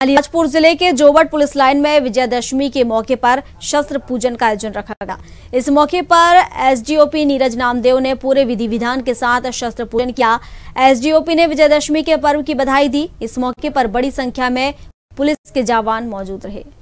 अलीराजपुर जिले के Jobat police line में विजयदशमी के मौके पर शस्त्र पूजन का आयोजन रखा गया इस मौके पर एसडीओपी नीरज नामदेव ने पूरे विधि विधान के साथ शस्त्र पूजन किया एसडीओपी ने विजयदशमी के पर्व की बधाई दी इस मौके पर बड़ी संख्या में पुलिस के जवान मौजूद रहे